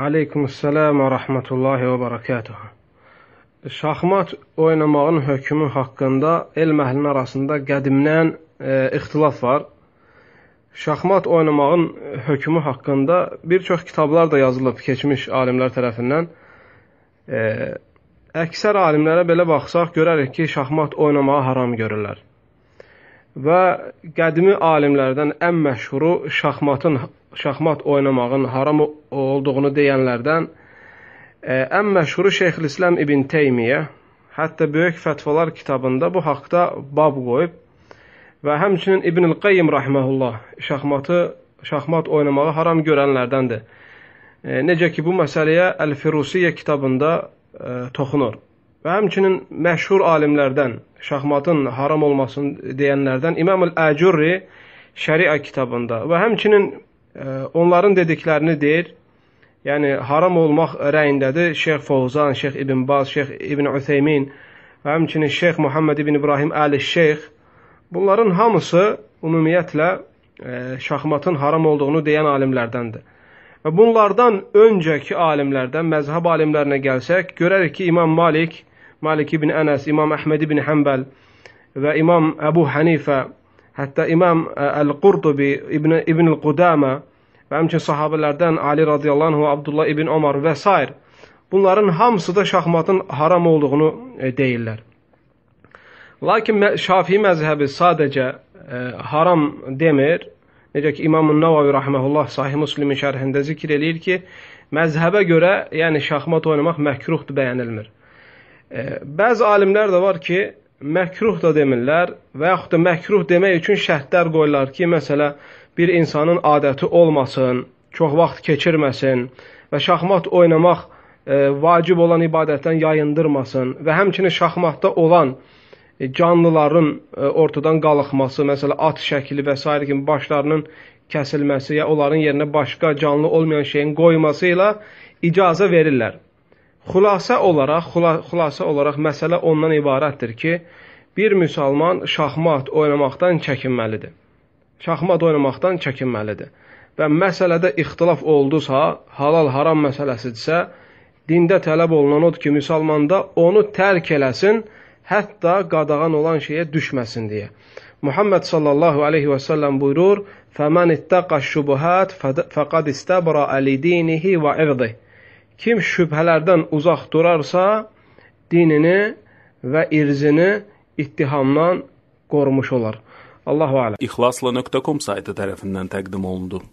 Aleykümselam və rahmetullahi və barakatuh. Şahmat oynamağın hökmü haqqında elm əhlinin arasında qədimdən e, ixtilaf var. Şahmat oynamağın hökmü haqqında bir çox kitablar da yazılıb keçmiş alimlər tərəfindən. E, əksər alimlərə belə baxsaq görərik ki, şahmat oynamağı haram görürlər və qədimi alimlərdən ən məşhuru şahmatın şahmat oynamağın haram olduğunu deyənlərdən e, ən məşhuru Şeyxülislam İbn Teymiyə hətta böyük fətvalar kitabında bu haqqda bab qoyub və həmçinin İbnül Qayyim rahmehullah şahmatı şahmat oynamağı haram görənlərdəndir. E, necə ki bu məsələyə Əl-Firusiyyə kitabında e, toxunur və həmçinin məşhur alimlərdən, şahmatın haram olmasını deyənlərdən İmam-ül Əcurri Şəria kitabında və həmçinin e, onların dediklərini deyir. Yəni haram olmaq rəyindədir Şeyx Fovzan, Şeyx İbn Baz, Şeyx İbn Üseymin və həmçinin Şeyx Muhammed ibn İbrahim Əl-Şeyx. Bunların hamısı ümumiyyətlə e, şahmatın haram olduğunu deyən alimlərdəndir. Və bunlardan öncəki alimlərdən, məzhəb alimlərinə gəlsək, görərik ki, İmam Malik Malik ibn Anas, İmam Ahmed ibn Hanbel və İmam Əbu Hanifə, hətta İmam Əl-Qurtubi, eh, İbn, İbn Qudamə və həmçin sahabələrdən Ali radiyallahu anh, Abdullah ibn Omar və s. Bunların hamısı da şahmatın haram olduğunu eh, deyirlər. Lakin Şafii məzhəbi sadəcə e, eh, haram demir. Necə ki İmam Nəvavi rahmehullah Sahih Müslimin şərhində zikr eləyir ki, məzhəbə görə, yəni şahmat oynamaq məkruhdur, bəyənilmir. Bəzi alimlər də var ki, məkruh da demirlər və yaxud da məkruh demək üçün şərtlər qoyurlar ki, məsələ bir insanın adəti olmasın, çox vaxt keçirməsin və şahmat oynamaq e, vacib olan ibadətdən yayındırmasın və həmçinin şahmatda olan e, canlıların e, ortadan qalxması, məsələ at şəkli və s. kimi başlarının kəsilməsi ya onların yerinə başqa canlı olmayan şeyin qoyması ilə icazə verirlər. Xülasə olaraq, xula, xülasə olaraq məsələ ondan ibarətdir ki, bir müsəlman şahmat oynamaqdan çəkinməlidir. Şahmat oynamaqdan çəkinməlidir. Və məsələdə ixtilaf oldusa, halal-haram məsələsidirsə, dində tələb olunan odur ki, müsəlmanda onu tərk eləsin, hətta qadağan olan şeyə düşməsin deyə. Muhammed sallallahu aleyhi və səlləm buyurur: "Fəmən ittaqa şubuhat fəqad istabra li dinihi və irdih." Kim şübhələrdən uzaq durarsa, dinini və irzini ittihamdan qorumuş olar. Allahu aləm. İxlasla.com saytı tərəfindən təqdim olundu.